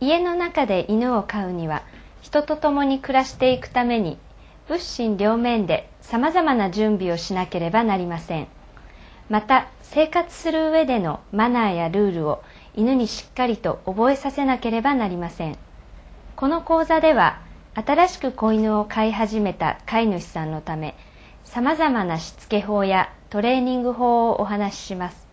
家の中で犬を飼うには人と共に暮らしていくために物心両面でさまざまな準備をしなければなりませんまた生活する上でのマナーやルールを犬にしっかりと覚えさせなければなりませんこの講座では新しく子犬を飼い始めた飼い主さんのためさまざまなしつけ法やトレーニング法をお話しします